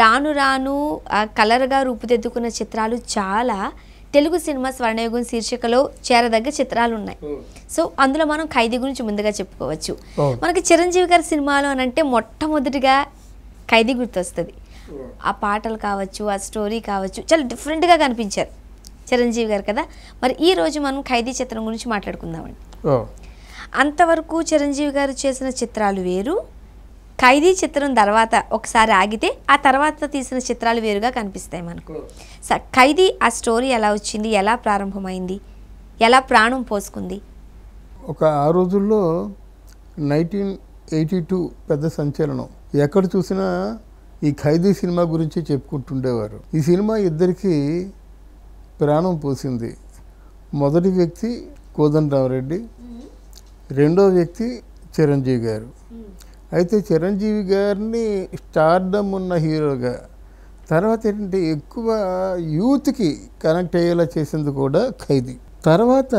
రాను రాను కలర్గా రూపుదిద్దుకున్న చిత్రాలు చాలా తెలుగు సినిమా స్వర్ణయుగం శీర్షికలో చేరదగ్గ చిత్రాలు ఉన్నాయి సో అందులో మనం ఖైదీ గురించి ముందుగా చెప్పుకోవచ్చు మనకి చిరంజీవి గారి సినిమాలు అని అంటే మొట్టమొదటిగా ఖైదీ గుర్తొస్తుంది ఆ పాటలు కావచ్చు ఆ స్టోరీ కావచ్చు చాలా డిఫరెంట్గా కనిపించారు చిరంజీవి గారు కదా మరి ఈ రోజు మనం ఖైదీ చిత్రం గురించి మాట్లాడుకుందామండి అంతవరకు చిరంజీవి గారు చేసిన చిత్రాలు వేరు ఖైదీ చిత్రం తర్వాత ఒకసారి ఆగితే ఆ తర్వాత తీసిన చిత్రాలు వేరుగా కనిపిస్తాయి మనకు ఖైదీ ఆ స్టోరీ ఎలా వచ్చింది ఎలా ప్రారంభమైంది ఎలా ప్రాణం పోసుకుంది ఒక ఆ రోజుల్లో నైన్టీన్ ఎయిటీ టూ పెద్ద సంచలనం ఎక్కడ చూసినా ఈ ఖైదీ సినిమా గురించి చెప్పుకుంటుండేవారు ఈ సినిమా ఇద్దరికి ప్రాణం పోసింది మొదటి వ్యక్తి కోదండరామరెడ్డి రెండో వ్యక్తి చిరంజీవి గారు అయితే చిరంజీవి గారిని స్టార్డమ్ ఉన్న హీరోగా తర్వాత ఏంటంటే ఎక్కువ యూత్కి కనెక్ట్ అయ్యేలా చేసింది కూడా ఖైదీ తర్వాత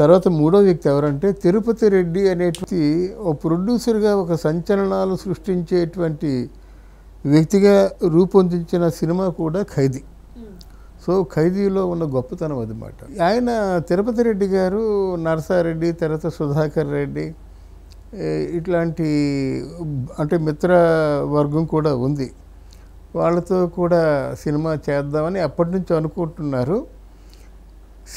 తర్వాత మూడో వ్యక్తి ఎవరంటే తిరుపతి రెడ్డి అనేటువంటి ఓ ప్రొడ్యూసర్గా ఒక సంచలనాలు సృష్టించేటువంటి వ్యక్తిగా రూపొందించిన సినిమా కూడా ఖైదీ సో ఖైదీలో ఉన్న గొప్పతనం అన్నమాట ఆయన తిరుపతి రెడ్డి గారు నరసారెడ్డి తర్వాత సుధాకర్ రెడ్డి ఇట్లాంటి అంటే మిత్ర వర్గం కూడా ఉంది వాళ్ళతో కూడా సినిమా చేద్దామని అప్పటి నుంచి అనుకుంటున్నారు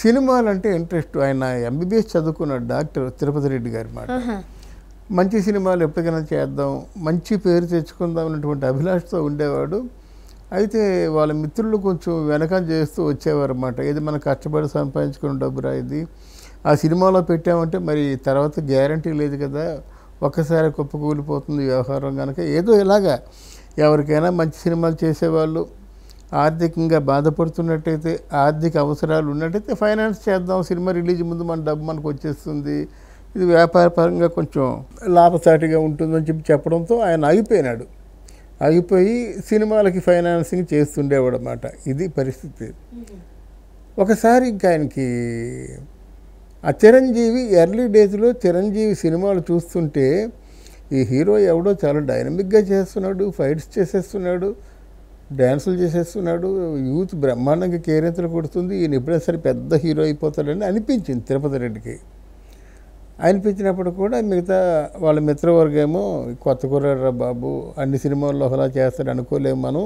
సినిమాలంటే ఇంట్రెస్ట్ ఆయన ఎంబీబీఎస్ చదువుకున్నాడు డాక్టర్ తిరుపతి రెడ్డి గారి మాట మంచి సినిమాలు ఎప్పటికైనా చేద్దాం మంచి పేరు తెచ్చుకుందాం అన్నటువంటి అభిలాషతో ఉండేవాడు అయితే వాళ్ళ మిత్రులు కొంచెం వెనకం చేస్తూ వచ్చేవారు అన్నమాట ఇది మనం కష్టపడి సంపాదించుకున్న డబ్బురా ఇది ఆ సినిమాలో పెట్టామంటే మరి తర్వాత గ్యారంటీ లేదు కదా ఒక్కసారి కుప్పకూలిపోతుంది వ్యవహారం కనుక ఏదో ఇలాగా ఎవరికైనా మంచి సినిమాలు చేసేవాళ్ళు ఆర్థికంగా బాధపడుతున్నట్టయితే ఆర్థిక అవసరాలు ఉన్నట్టయితే ఫైనాన్స్ చేద్దాం సినిమా రిలీజ్ ముందు మన డబ్బు మనకు వచ్చేస్తుంది ఇది వ్యాపారపరంగా కొంచెం లాభసాటిగా ఉంటుందని చెప్పి చెప్పడంతో ఆయన ఆగిపోయినాడు ఆగిపోయి సినిమాలకి ఫైనాన్సింగ్ చేస్తుండేవాడు అన్నమాట ఇది పరిస్థితి ఒకసారి ఇంకా ఆయనకి ఆ చిరంజీవి ఎర్లీ డేస్లో చిరంజీవి సినిమాలు చూస్తుంటే ఈ హీరో ఎవడో చాలా డైనమిక్గా చేస్తున్నాడు ఫైట్స్ చేసేస్తున్నాడు డ్యాన్సులు చేసేస్తున్నాడు యూత్ బ్రహ్మాండంగా కేరింతలు కొడుతుంది ఈయన ఎప్పుడైనా పెద్ద హీరో అయిపోతాడని అనిపించింది తిరుపతి రెడ్డికి అనిపించినప్పుడు కూడా మిగతా వాళ్ళ మిత్రవర్గేమో కొత్త కూరరా బాబు అన్ని సినిమాల్లో అలా చేస్తాడు అనుకోలేము మనం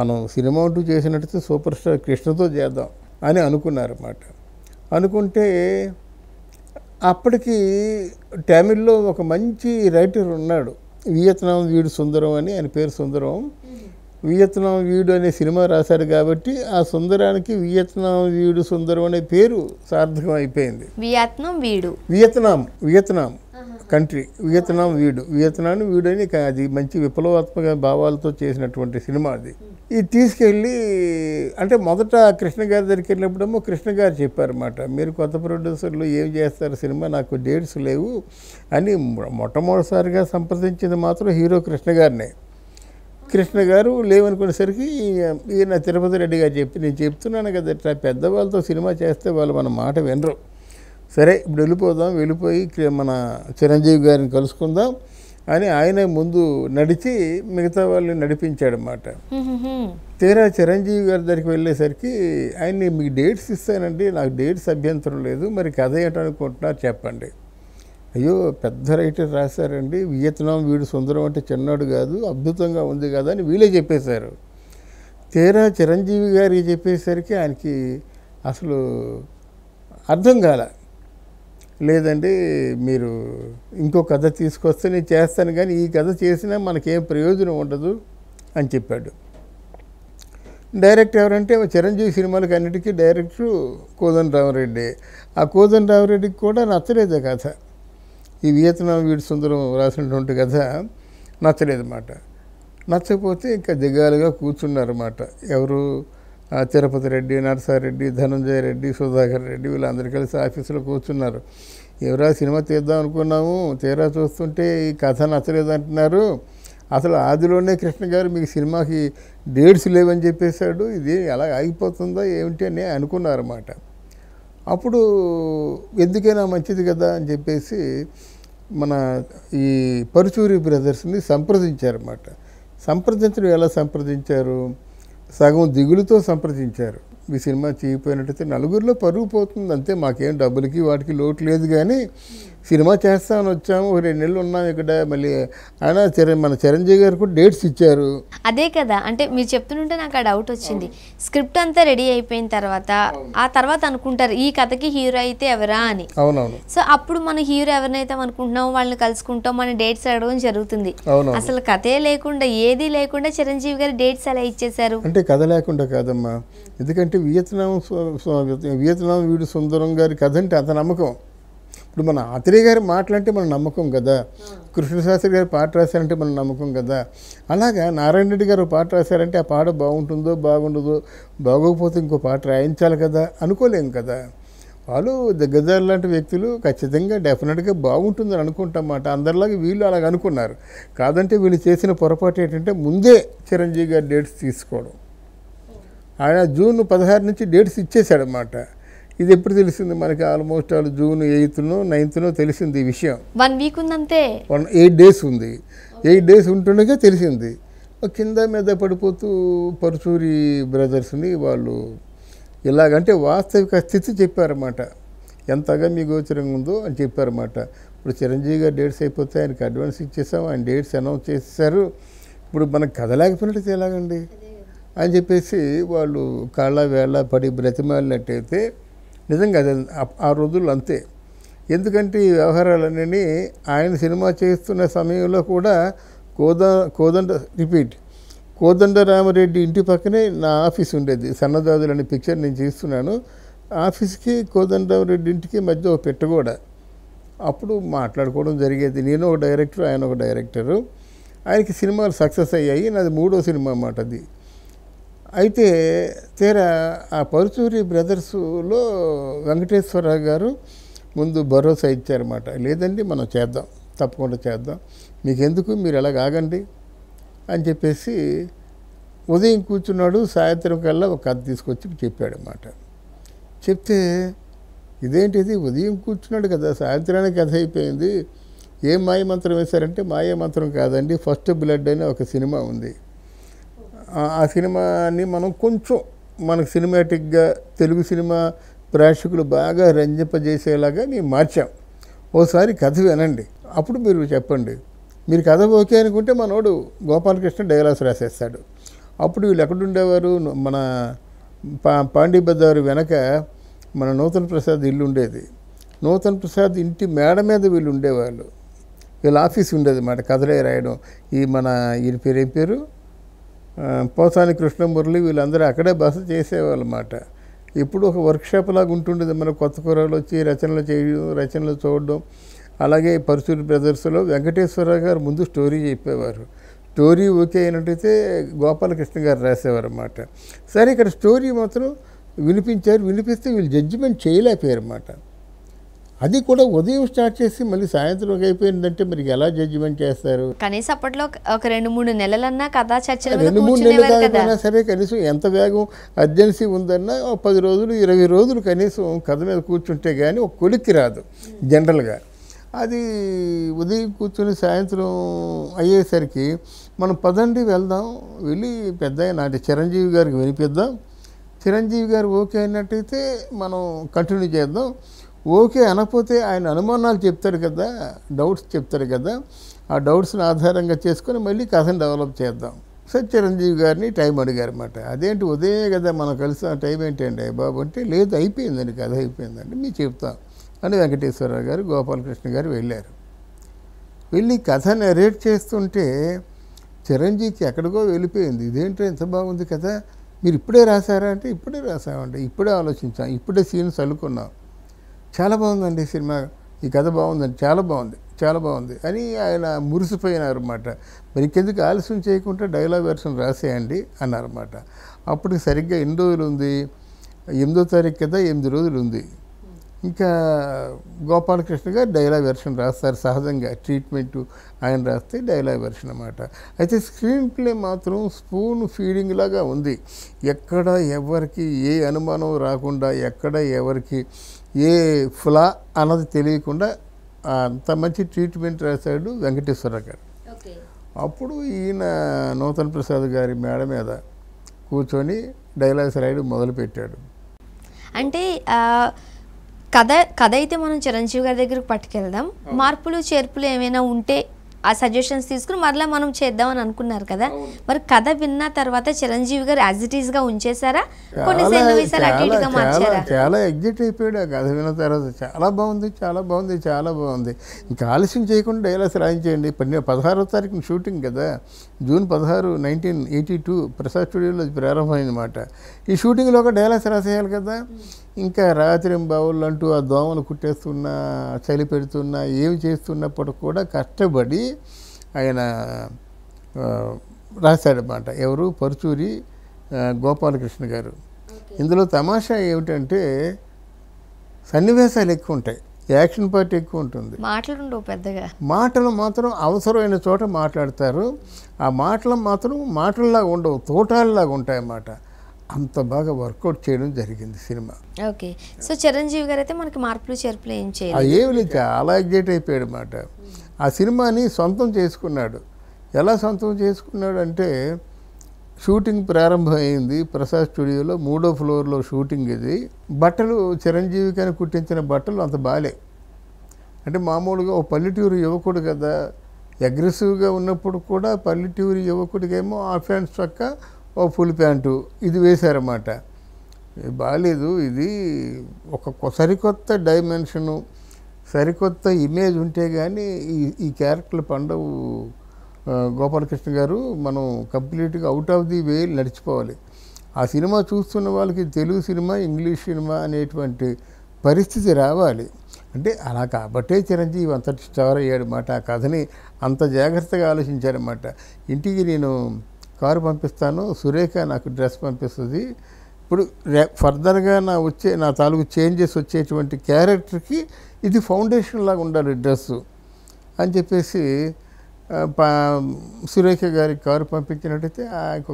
మనం సినిమా అంటూ చేసినట్టు సూపర్ స్టార్ కృష్ణతో చేద్దాం అని అనుకున్నారన్నమాట అనుకుంటే అప్పటికి తమిళ్లో ఒక మంచి రైటర్ ఉన్నాడు వియత్నాం వీడు సుందరం అని ఆయన పేరు సుందరం వియత్నాం వీడు అనే సినిమా రాశారు కాబట్టి ఆ సుందరానికి వియత్నాం వీడు సుందరం అనే పేరు సార్థకం అయిపోయింది వియత్నాం వీడు వియత్నాం వియత్నాం కంట్రీ వియత్నాం వీడు వియత్నాన్ని వీడని అది మంచి విప్లవాత్మక భావాలతో చేసినటువంటి సినిమా అది ఇది తీసుకెళ్ళి అంటే మొదట కృష్ణ గారి దగ్గరికి వెళ్ళినప్పుడేమో కృష్ణ గారు చెప్పారన్నమాట మీరు కొత్త ప్రొడ్యూసర్లు ఏం చేస్తారు సినిమా నాకు డేట్స్ లేవు అని మొట్టమొదటిసారిగా సంప్రదించింది మాత్రం హీరో కృష్ణ గారినే కృష్ణ గారు లేవనుకునేసరికి ఈయన తిరుపతి రెడ్డి గారు చెప్పి నేను చెప్తున్నాను కదా పెద్దవాళ్ళతో సినిమా చేస్తే వాళ్ళు మన మాట వినరు సరే ఇప్పుడు వెళ్ళిపోదాం వెళ్ళిపోయి మన చిరంజీవి గారిని కలుసుకుందాం అని ఆయన ముందు నడిచి మిగతా వాళ్ళని నడిపించాడనమాట తీరా చిరంజీవి గారి దగ్గరికి వెళ్ళేసరికి ఆయన్ని మీకు డేట్స్ ఇస్తానండి నాకు డేట్స్ అభ్యంతరం లేదు మరి కథ ఏంటనుకుంటున్నారు చెప్పండి అయ్యో పెద్ద రైటర్ రాశారండి వియత్నాం వీడు సుందరం అంటే చిన్నాడు కాదు అద్భుతంగా ఉంది కదా అని వీళ్ళే చెప్పేశారు తీరా చిరంజీవి గారికి చెప్పేసరికి ఆయనకి అసలు అర్థం కాలే లేదండి మీరు ఇంకో కథ తీసుకొస్తే నేను చేస్తాను కానీ ఈ కథ చేసినా మనకేం ప్రయోజనం ఉండదు అని చెప్పాడు డైరెక్ట్ ఎవరంటే చిరంజీవి సినిమాలకు అన్నిటికీ డైరెక్టర్ రామరెడ్డి ఆ రామరెడ్డికి కూడా నచ్చలేదు ఆ కథ ఈ వియత్నాం వీడి సుందరం రాసినటువంటి కథ నచ్చలేదు అన్నమాట నచ్చకపోతే ఇంకా దిగాలుగా కూర్చున్నారన్నమాట ఎవరు తిరుపతి రెడ్డి నరసారెడ్డి ధనంజయ రెడ్డి సుధాకర్ రెడ్డి వీళ్ళందరూ కలిసి ఆఫీసులో కూర్చున్నారు ఎవరా సినిమా తీద్దాం అనుకున్నాము తీరా చూస్తుంటే ఈ కథ నచ్చలేదంటున్నారు అసలు ఆదిలోనే కృష్ణ గారు మీకు సినిమాకి డేట్స్ లేవని చెప్పేశాడు ఇది ఎలా ఆగిపోతుందో ఏమిటి అని అనుకున్నారన్నమాట అప్పుడు ఎందుకైనా మంచిది కదా అని చెప్పేసి మన ఈ పరుచూరి బ్రదర్స్ని సంప్రదించారన్నమాట సంప్రదించడం ఎలా సంప్రదించారు సగం దిగులుతో సంప్రదించారు మీ సినిమా చేయిపోయినట్టయితే నలుగురిలో పరుగు పోతుంది అంతే మాకేం డబ్బులకి వాటికి లోటు లేదు కానీ సినిమా చేస్తామని వచ్చాము రెండు నెలలు ఉన్నాం ఇక్కడ మళ్ళీ ఆయన చిరం మన చిరంజీవి గారు కూడా డేట్స్ ఇచ్చారు అదే కదా అంటే మీరు చెప్తుంటే నాకు ఆ డౌట్ వచ్చింది స్క్రిప్ట్ అంతా రెడీ అయిపోయిన తర్వాత ఆ తర్వాత అనుకుంటారు ఈ కథకి హీరో అయితే ఎవరా అని అవునవును సో అప్పుడు మన హీరో ఎవరినైతే అనుకుంటున్నామో వాళ్ళని కలుసుకుంటాం మన డేట్స్ అడగడం జరుగుతుంది అసలు కథే లేకుండా ఏది లేకుండా చిరంజీవి గారు డేట్స్ అలా ఇచ్చేసారు అంటే కథ లేకుండా కాదమ్మా ఎందుకంటే వియత్నాం వియత్నాం వీడు సుందరం గారి కథ అంటే అంత నమ్మకం ఇప్పుడు మన ఆత్రేయ గారి మాటలంటే మన నమ్మకం కదా కృష్ణశాస్త్రి గారు పాట రాశారంటే మన నమ్మకం కదా అలాగా నారాయణ రెడ్డి గారు పాట రాశారంటే ఆ పాట బాగుంటుందో బాగుండదో బాగోకపోతే ఇంకో పాట రాయించాలి కదా అనుకోలేం కదా వాళ్ళు దగ్గరదారు లాంటి వ్యక్తులు ఖచ్చితంగా డెఫినెట్గా బాగుంటుందని అనుకుంటామాట అందరిలాగా వీళ్ళు అలాగ అనుకున్నారు కాదంటే వీళ్ళు చేసిన పొరపాటు ఏంటంటే ముందే చిరంజీవి గారు డేట్స్ తీసుకోవడం ఆయన జూన్ పదహారు నుంచి డేట్స్ అన్నమాట ఇది ఎప్పుడు తెలిసింది మనకి ఆల్మోస్ట్ ఆల్ జూన్ ఎయిత్నో నైన్త్నో తెలిసింది ఈ విషయం వన్ వీక్ ఉందంతే వన్ ఎయిట్ డేస్ ఉంది ఎయిట్ డేస్ ఉంటుండగా తెలిసింది కింద మీద పడిపోతూ పరుచూరి బ్రదర్స్ని వాళ్ళు ఇలాగంటే వాస్తవిక స్థితి చెప్పారన్నమాట ఎంతగా మీ గోచరంగా ఉందో అని చెప్పారన్నమాట ఇప్పుడు చిరంజీవి గారు డేట్స్ అయిపోతే ఆయనకి అడ్వాన్స్ ఇచ్చేసాం ఆయన డేట్స్ అనౌన్స్ చేశారు ఇప్పుడు మనకు కదలేకపోయినట్టు ఎలాగండి అని చెప్పేసి వాళ్ళు కాళ్ళ వేళ పడి బ్రతిమాలినట్టయితే నిజంగా అది ఆ రోజుల్లో అంతే ఎందుకంటే ఈ వ్యవహారాలన్నీ ఆయన సినిమా చేస్తున్న సమయంలో కూడా కోద కోదండ రిపీట్ కోదండరామరెడ్డి ఇంటి పక్కనే నా ఆఫీస్ ఉండేది సన్నదాదులు అనే పిక్చర్ నేను చేస్తున్నాను ఆఫీస్కి కోదండరామరెడ్డి ఇంటికి మధ్య ఒక పెట్టగోడ అప్పుడు మాట్లాడుకోవడం జరిగేది నేను ఒక డైరెక్టర్ ఆయన ఒక డైరెక్టరు ఆయనకి సినిమాలు సక్సెస్ అయ్యాయి నాది మూడో సినిమా అన్నమాట అది అయితే తీరా ఆ పరుచూరి బ్రదర్స్లో వెంకటేశ్వరరావు గారు ముందు భరోసా ఇచ్చారన్నమాట లేదండి మనం చేద్దాం తప్పకుండా చేద్దాం మీకు ఎందుకు మీరు ఎలా ఆగండి అని చెప్పేసి ఉదయం కూర్చున్నాడు సాయంత్రం కల్లా ఒక కథ తీసుకొచ్చి చెప్పాడనమాట చెప్తే ఇదేంటిది ఉదయం కూర్చున్నాడు కదా సాయంత్రానికి కథ అయిపోయింది ఏం మాయ మంత్రం వేశారంటే మాయ మంత్రం కాదండి ఫస్ట్ బ్లడ్ అనే ఒక సినిమా ఉంది ఆ సినిమాని మనం కొంచెం మనకు సినిమాటిక్గా తెలుగు సినిమా ప్రేక్షకులు బాగా రంజింపజేసేలాగా నేను మార్చాం ఓసారి కథ వినండి అప్పుడు మీరు చెప్పండి మీరు కథ ఓకే అనుకుంటే మనోడు గోపాలకృష్ణ డైలాగ్స్ రాసేస్తాడు అప్పుడు వీళ్ళు ఎక్కడుండేవారు మన పా పాండీ వెనక మన నూతన్ ప్రసాద్ ఇల్లు ఉండేది నూతన్ ప్రసాద్ ఇంటి మేడ మీద వీళ్ళు ఉండేవాళ్ళు వీళ్ళ ఆఫీస్ ఉండేది మాట కథలే రాయడం ఈ మన ఈయన పేరు ఏం పేరు పోసాని కృష్ణమురళి వీళ్ళందరూ అక్కడే బస చేసేవాళ్ళమాట ఇప్పుడు ఒక వర్క్షాప్ లాగా ఉంటుండేది మన కొత్త కూరలు వచ్చి రచనలు చేయడం రచనలు చూడడం అలాగే పరశుడి బ్రదర్స్లో వెంకటేశ్వర గారు ముందు స్టోరీ చెప్పేవారు స్టోరీ ఓకే అయినట్టయితే గోపాలకృష్ణ గారు రాసేవారు అన్నమాట సరే ఇక్కడ స్టోరీ మాత్రం వినిపించారు వినిపిస్తే వీళ్ళు జడ్జిమెంట్ చేయలేకపోయారు అన్నమాట అది కూడా ఉదయం స్టార్ట్ చేసి మళ్ళీ సాయంత్రం అయిపోయిందంటే మరి ఎలా జడ్జిమెంట్ చేస్తారు కనీసం అప్పట్లో ఒక రెండు మూడు నెలలన్నా కథా చర్చ రెండు మూడు నెలలు కాకపోయినా సరే కనీసం ఎంత వేగం అర్జెన్సీ ఉందన్నా పది రోజులు ఇరవై రోజులు కనీసం కథ మీద కూర్చుంటే కానీ ఒక కొలిక్కి రాదు జనరల్గా అది ఉదయం కూర్చొని సాయంత్రం అయ్యేసరికి మనం పదండి వెళ్దాం వెళ్ళి పెద్ద నాటి చిరంజీవి గారికి వినిపిద్దాం చిరంజీవి గారు ఓకే అయినట్టయితే మనం కంటిన్యూ చేద్దాం ఓకే అనకపోతే ఆయన అనుమానాలు చెప్తారు కదా డౌట్స్ చెప్తారు కదా ఆ డౌట్స్ని ఆధారంగా చేసుకొని మళ్ళీ కథను డెవలప్ చేద్దాం సార్ చిరంజీవి గారిని టైం అడిగారు అనమాట అదేంటి ఉదయం కదా మనం కలిసి ఆ టైం ఏంటండి బాబు అంటే లేదు అయిపోయిందండి కథ అయిపోయిందండి మీ చెప్తాం అని వెంకటేశ్వరరావు గారు గోపాలకృష్ణ గారు వెళ్ళారు వెళ్ళి కథ నెరేట్ చేస్తుంటే చిరంజీవికి ఎక్కడికో వెళ్ళిపోయింది ఇదేంటో ఎంత బాగుంది కదా మీరు ఇప్పుడే రాశారా అంటే ఇప్పుడే రాసామండి ఇప్పుడే ఆలోచించాం ఇప్పుడే సీన్స్ అల్లుకున్నాం చాలా బాగుందండి సినిమా ఈ కథ బాగుందండి చాలా బాగుంది చాలా బాగుంది అని ఆయన మురిసిపోయినారన్నమాట మరి ఇంకెందుకు ఆలస్యం చేయకుండా డైలాగ్ వెర్షన్ రాసేయండి అన్నారన్నమాట అప్పుడు సరిగ్గా ఎన్ని రోజులు ఉంది ఎనిమిదో తారీఖు కదా ఎనిమిది రోజులు ఉంది ఇంకా గోపాలకృష్ణ గారు డైలాగ్ వెర్షన్ రాస్తారు సహజంగా ట్రీట్మెంట్ ఆయన రాస్తే డైలాగ్ వెర్షన్ అన్నమాట అయితే స్క్రీన్ ప్లే మాత్రం స్పూన్ ఫీడింగ్ లాగా ఉంది ఎక్కడ ఎవరికి ఏ అనుమానం రాకుండా ఎక్కడ ఎవరికి ఏ ఫులా అన్నది తెలియకుండా అంత మంచి ట్రీట్మెంట్ రాశాడు వెంకటేశ్వర గారు అప్పుడు ఈయన నూతన్ ప్రసాద్ గారి మేడ మీద కూర్చొని డైలాగ్స్ రాయడం మొదలుపెట్టాడు అంటే కథ కథ అయితే మనం చిరంజీవి గారి దగ్గరకు పట్టుకెళ్దాం మార్పులు చేర్పులు ఏమైనా ఉంటే ఆ సజెషన్స్ తీసుకుని మరలా మనం చేద్దామని అనుకున్నారు కదా మరి కథ విన్న తర్వాత చిరంజీవి గారు యాజ్ ఇట్ ఈస్ గా ఉంచేసారా కొన్నిసార్లు చాలా ఎగ్జిట్ అయిపోయాడు కథ విన్న తర్వాత చాలా బాగుంది చాలా బాగుంది చాలా బాగుంది ఇంకా ఆలస్యం చేయకుండా డైలాగ్స్ రాయించేయండి పన్నెండు పదహారో తారీఖున షూటింగ్ కదా జూన్ పదహారు నైన్టీన్ ఎయిటీ టూ ప్రసాద్ స్టూడియోలో ప్రారంభమైందన్నమాట ఈ షూటింగ్లో ఒక డైలాగ్స్ రాసేయాలి కదా ఇంకా బావులు అంటూ ఆ దోమలు కుట్టేస్తున్నా చలి పెడుతున్నా ఏమి చేస్తున్నప్పుడు కూడా కష్టపడి ఆయన రాశాడనమాట ఎవరు పరుచూరి గోపాలకృష్ణ గారు ఇందులో తమాషా ఏమిటంటే సన్నివేశాలు ఎక్కువ ఉంటాయి యాక్షన్ పార్ట్ ఎక్కువ ఉంటుంది మాట్లాడు పెద్దగా మాటలు మాత్రం అవసరమైన చోట మాట్లాడతారు ఆ మాటలు మాత్రం మాటల్లాగా ఉండవు తోటాలలాగా ఉంటాయి అన్నమాట అంత బాగా వర్కౌట్ చేయడం జరిగింది సినిమా ఓకే సో చిరంజీవి గారు అయితే మనకి మార్పులు చేర్పులు ఏం చేయాలి ఏమి లేదు చాలా ఎగ్జైట్ అయిపోయాడు అనమాట ఆ సినిమాని సొంతం చేసుకున్నాడు ఎలా సొంతం చేసుకున్నాడు అంటే షూటింగ్ ప్రారంభమైంది ప్రసాద్ స్టూడియోలో మూడో ఫ్లోర్లో షూటింగ్ ఇది బట్టలు చిరంజీవి కానీ కుట్టించిన బట్టలు అంత బాలే అంటే మామూలుగా ఓ పల్లెటూరు యువకుడు కదా అగ్రెసివ్గా ఉన్నప్పుడు కూడా పల్లెటూరు యువకుడికేమో ఆఫ్ హ్యాండ్స్ చక్క ఓ ఫుల్ ప్యాంటు ఇది వేశారన్నమాట బాగాలేదు ఇది ఒక సరికొత్త డైమెన్షను సరికొత్త ఇమేజ్ ఉంటే కానీ ఈ ఈ క్యారెక్టర్లు పండవు గోపాలకృష్ణ గారు మనం కంప్లీట్గా అవుట్ ఆఫ్ ది వే నడిచిపోవాలి ఆ సినిమా చూస్తున్న వాళ్ళకి తెలుగు సినిమా ఇంగ్లీష్ సినిమా అనేటువంటి పరిస్థితి రావాలి అంటే అలా కాబట్టే చిరంజీవి అంతటి స్టార్ అయ్యాడు మాట ఆ కథని అంత జాగ్రత్తగా ఆలోచించారన్నమాట ఇంటికి నేను కారు పంపిస్తాను సురేఖ నాకు డ్రెస్ పంపిస్తుంది ఇప్పుడు రే ఫర్దర్గా నా వచ్చే నా తాలూకు చేంజెస్ వచ్చేటువంటి క్యారెక్టర్కి ఇది ఫౌండేషన్ లాగా ఉండాలి డ్రెస్సు అని చెప్పేసి సురేఖ గారి కారు పంపించినట్టయితే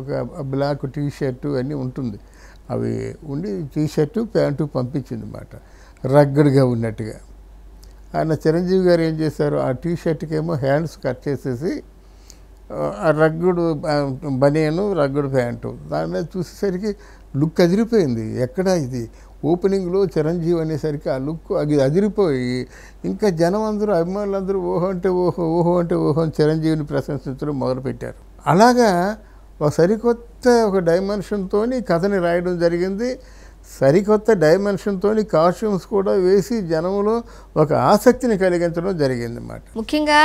ఒక బ్లాక్ టీ షర్టు అన్నీ ఉంటుంది అవి ఉండి టీ షర్టు ప్యాంటు పంపించింది అన్నమాట రగ్గడ్గా ఉన్నట్టుగా ఆయన చిరంజీవి గారు ఏం చేశారు ఆ టీ షర్ట్కేమో హ్యాండ్స్ కట్ చేసేసి రగ్గుడు బనియను రగ్గుడు ప్యాంటు దాని మీద చూసేసరికి లుక్ అదిరిపోయింది ఎక్కడ ఇది ఓపెనింగ్లో చిరంజీవి అనేసరికి ఆ లుక్ అది అదిరిపోయి ఇంకా జనం అందరూ అభిమానులందరూ ఓహో అంటే ఓహో ఓహో అంటే ఓహో అని చిరంజీవిని ప్రశంసించడం మొదలుపెట్టారు అలాగా ఒక సరికొత్త ఒక డైమెన్షన్తో కథని రాయడం జరిగింది సరికొత్త డైమెన్షన్తో కాస్ట్యూమ్స్ కూడా వేసి జనంలో ఒక ఆసక్తిని కలిగించడం జరిగింది అన్నమాట ముఖ్యంగా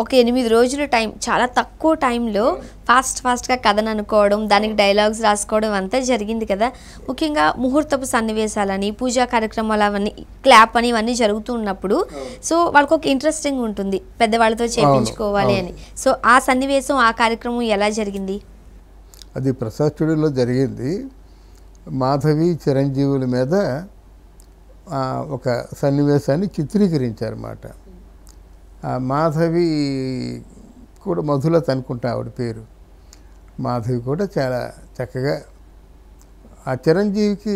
ఒక ఎనిమిది రోజుల టైం చాలా తక్కువ టైంలో ఫాస్ట్ ఫాస్ట్గా కథను అనుకోవడం దానికి డైలాగ్స్ రాసుకోవడం అంతా జరిగింది కదా ముఖ్యంగా ముహూర్తపు సన్నివేశాలని పూజా కార్యక్రమాలు అవన్నీ క్లాప్ అని ఇవన్నీ జరుగుతూ ఉన్నప్పుడు సో వాళ్ళకి ఒక ఇంట్రెస్టింగ్ ఉంటుంది పెద్దవాళ్ళతో చేయించుకోవాలి అని సో ఆ సన్నివేశం ఆ కార్యక్రమం ఎలా జరిగింది అది ప్రసాద్ స్టూడియోలో జరిగింది మాధవి చిరంజీవుల మీద ఒక సన్నివేశాన్ని చిత్రీకరించారన్నమాట మాధవి కూడా మధులత అనుకుంటా ఆవిడ పేరు మాధవి కూడా చాలా చక్కగా ఆ చిరంజీవికి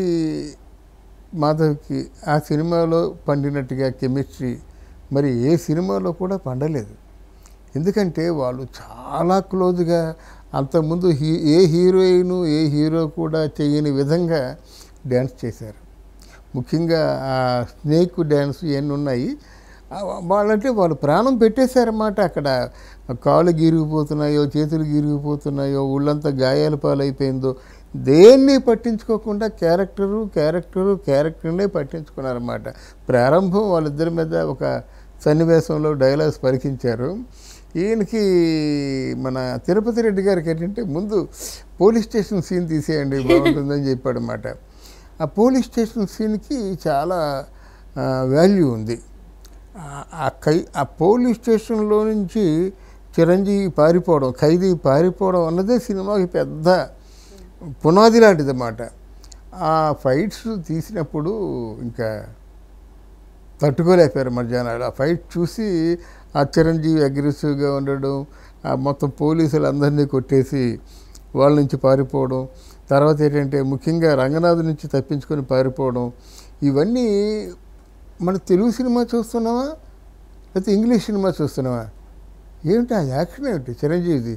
మాధవికి ఆ సినిమాలో పండినట్టుగా కెమిస్ట్రీ మరి ఏ సినిమాలో కూడా పండలేదు ఎందుకంటే వాళ్ళు చాలా క్లోజ్గా అంతకుముందు he a heroine a hero కూడా చేయని విధంగా డ్యాన్స్ చేశారు ముఖ్యంగా ఆ స్నేక్ డ్యాన్స్ ఇవన్నీ ఉన్నాయి వాళ్ళంటే వాళ్ళు ప్రాణం పెట్టేశారన్నమాట అక్కడ కాళ్ళు గిరిగిపోతున్నాయో చేతులు గిరిగిపోతున్నాయో ఊళ్ళంతా గాయాల పాలైపోయిందో దేన్ని పట్టించుకోకుండా క్యారెక్టరు క్యారెక్టరు క్యారెక్టర్నే పట్టించుకున్నారన్నమాట ప్రారంభం వాళ్ళిద్దరి మీద ఒక సన్నివేశంలో డైలాగ్స్ పరికించారు ఈయనకి మన తిరుపతి రెడ్డి గారికి ఏంటంటే ముందు పోలీస్ స్టేషన్ సీన్ తీసేయండి బాగుంటుందని చెప్పాడనమాట ఆ పోలీస్ స్టేషన్ సీన్కి చాలా వాల్యూ ఉంది ఆ ఖై ఆ పోలీస్ స్టేషన్లో నుంచి చిరంజీవి పారిపోవడం ఖైదీ పారిపోవడం అన్నదే సినిమాకి పెద్ద పునాది లాంటిదన్నమాట ఆ ఫైట్స్ తీసినప్పుడు ఇంకా తట్టుకోలేకపోయారు మరి జనాలు ఆ ఫైట్ చూసి ఆ చిరంజీవి అగ్రెసివ్గా ఉండడం ఆ మొత్తం పోలీసులు అందరినీ కొట్టేసి వాళ్ళ నుంచి పారిపోవడం తర్వాత ఏంటంటే ముఖ్యంగా రంగనాథ్ నుంచి తప్పించుకొని పారిపోవడం ఇవన్నీ మన తెలుగు సినిమా చూస్తున్నావా లేకపోతే ఇంగ్లీష్ సినిమా చూస్తున్నావా ఏమిటి ఆ యాక్షన్ ఏమిటి చిరంజీవిది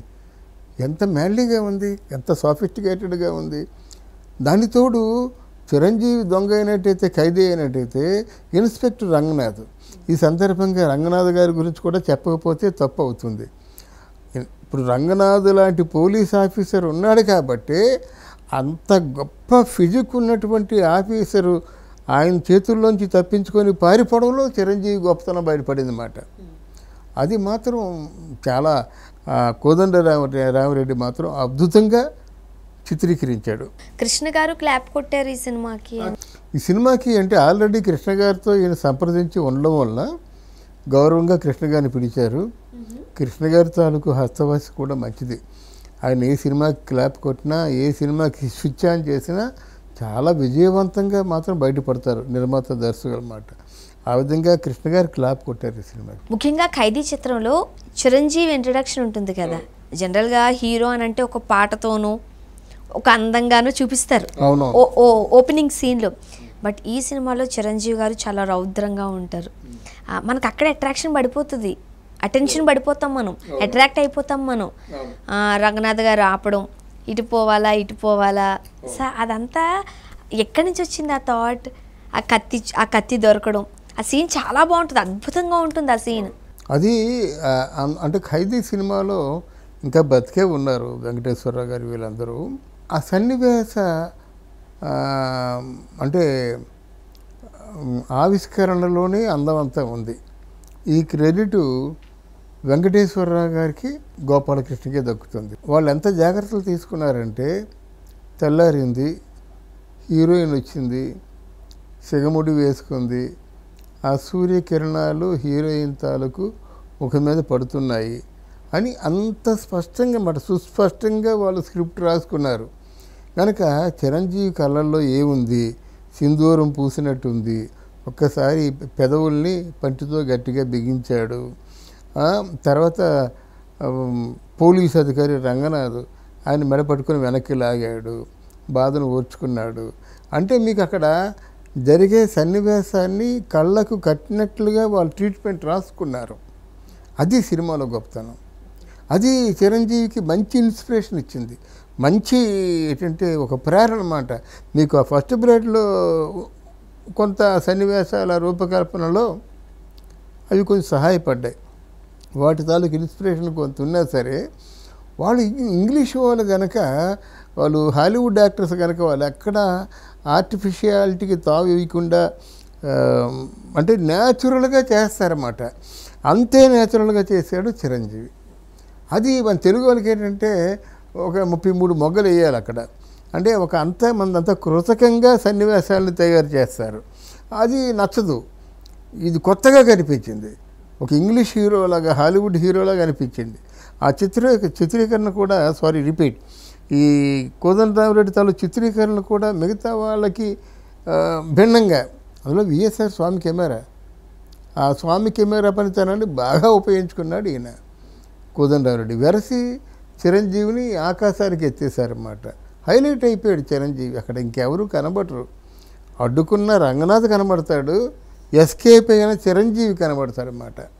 ఎంత మ్యాన్లీగా ఉంది ఎంత సాఫిస్టికేటెడ్గా ఉంది దాని తోడు చిరంజీవి దొంగ అయినట్టయితే ఖైదీ అయినట్టయితే ఇన్స్పెక్టర్ రంగనాథ్ ఈ సందర్భంగా రంగనాథ్ గారి గురించి కూడా చెప్పకపోతే తప్పు అవుతుంది ఇప్పుడు రంగనాథ్ లాంటి పోలీస్ ఆఫీసర్ ఉన్నాడు కాబట్టి అంత గొప్ప ఫిజిక్ ఉన్నటువంటి ఆఫీసరు ఆయన చేతుల్లోంచి తప్పించుకొని పారిపోవడంలో చిరంజీవి గొప్పతనం బయటపడింది అన్నమాట అది మాత్రం చాలా కోదండ రామ రామరెడ్డి మాత్రం అద్భుతంగా చిత్రీకరించాడు కృష్ణ గారు క్లాప్ కొట్టారు ఈ సినిమాకి ఈ సినిమాకి అంటే ఆల్రెడీ కృష్ణ గారితో ఈయన సంప్రదించి ఉండడం వల్ల గౌరవంగా కృష్ణ గారిని పిలిచారు కృష్ణ గారితో తాలూకు హస్తవాసి కూడా మంచిది ఆయన ఏ సినిమాకి క్లాప్ కొట్టినా ఏ సినిమాకి స్విచ్ ఆన్ చేసినా చాలా విజయవంతంగా మాత్రం బయటపడతారు నిర్మాత దర్శకులు అన్నమాట ఆ విధంగా కృష్ణ గారు క్లాప్ కొట్టారు ఈ సినిమా ముఖ్యంగా ఖైదీ చిత్రంలో చిరంజీవి ఇంట్రడక్షన్ ఉంటుంది కదా జనరల్గా హీరో అని అంటే ఒక పాటతోనూ ఒక అందంగానూ చూపిస్తారు ఓపెనింగ్ సీన్లో బట్ ఈ సినిమాలో చిరంజీవి గారు చాలా రౌద్రంగా ఉంటారు మనకు అక్కడ అట్రాక్షన్ పడిపోతుంది అటెన్షన్ పడిపోతాం మనం అట్రాక్ట్ అయిపోతాం మనం రంగనాథ్ గారు ఆపడం ఇటు పోవాలా ఇటు పోవాలా సో అదంతా ఎక్కడి నుంచి వచ్చింది ఆ థాట్ ఆ కత్తి ఆ కత్తి దొరకడం ఆ సీన్ చాలా బాగుంటుంది అద్భుతంగా ఉంటుంది ఆ సీన్ అది అంటే ఖైదీ సినిమాలో ఇంకా బతికే ఉన్నారు వెంకటేశ్వరరావు గారు వీళ్ళందరూ ఆ సన్నివేశ అంటే ఆవిష్కరణలోనే అందమంతా ఉంది ఈ క్రెడిట్ వెంకటేశ్వరరావు గారికి గోపాలకృష్ణకే దక్కుతుంది వాళ్ళు ఎంత జాగ్రత్తలు తీసుకున్నారంటే తెల్లారింది హీరోయిన్ వచ్చింది సిగముడి వేసుకుంది ఆ సూర్యకిరణాలు హీరోయిన్ తాలూకు ముఖం మీద పడుతున్నాయి అని అంత స్పష్టంగా మాట సుస్పష్టంగా వాళ్ళు స్క్రిప్ట్ రాసుకున్నారు కనుక చిరంజీవి కళ్ళల్లో ఏముంది సింధూరం పూసినట్టుంది ఒక్కసారి పెదవుల్ని పంటితో గట్టిగా బిగించాడు తర్వాత పోలీస్ అధికారి రంగనాథ్ ఆయన మెడపట్టుకుని వెనక్కి లాగాడు బాధను ఓర్చుకున్నాడు అంటే మీకు అక్కడ జరిగే సన్నివేశాన్ని కళ్ళకు కట్టినట్లుగా వాళ్ళు ట్రీట్మెంట్ రాసుకున్నారు అది సినిమాలో గొప్పతనం అది చిరంజీవికి మంచి ఇన్స్పిరేషన్ ఇచ్చింది మంచి ఏంటంటే ఒక ప్రేరణ అనమాట మీకు ఆ ఫస్ట్ బ్రేడ్లో కొంత సన్నివేశాల రూపకల్పనలో అవి కొంచెం సహాయపడ్డాయి వాటి తాలూకు ఇన్స్పిరేషన్ కొంత ఉన్నా సరే వాళ్ళు ఇంగ్లీష్ వాళ్ళు కనుక వాళ్ళు హాలీవుడ్ యాక్టర్స్ కనుక వాళ్ళు ఎక్కడ ఆర్టిఫిషియాలిటీకి తావు ఇవ్వకుండా అంటే న్యాచురల్గా చేస్తారన్నమాట అంతే న్యాచురల్గా చేశాడు చిరంజీవి అది మన తెలుగు వాళ్ళకి ఏంటంటే ఒక ముప్పై మూడు మొగ్గలు వేయాలి అక్కడ అంటే ఒక అంత మందంతా కృతకంగా సన్నివేశాలను తయారు చేస్తారు అది నచ్చదు ఇది కొత్తగా కనిపించింది ఒక ఇంగ్లీష్ హీరోలాగా హాలీవుడ్ హీరోలాగా అనిపించింది ఆ చిత్ర చిత్రీకరణ కూడా సారీ రిపీట్ ఈ కోదండరామరెడ్డి తాలూ చిత్రీకరణ కూడా మిగతా వాళ్ళకి భిన్నంగా అందులో విఎస్ఆర్ స్వామి కెమెరా ఆ స్వామి కెమెరా పనితనాన్ని బాగా ఉపయోగించుకున్నాడు ఈయన కోదండరామరెడ్డి వెరసి చిరంజీవిని ఆకాశానికి ఎత్తేసారన్నమాట హైలైట్ అయిపోయాడు చిరంజీవి అక్కడ ఇంకెవరూ కనబడరు అడ్డుకున్న రంగనాథ్ కనబడతాడు ఎస్కేప్ అయిన చిరంజీవి కనబడతాడు అన్నమాట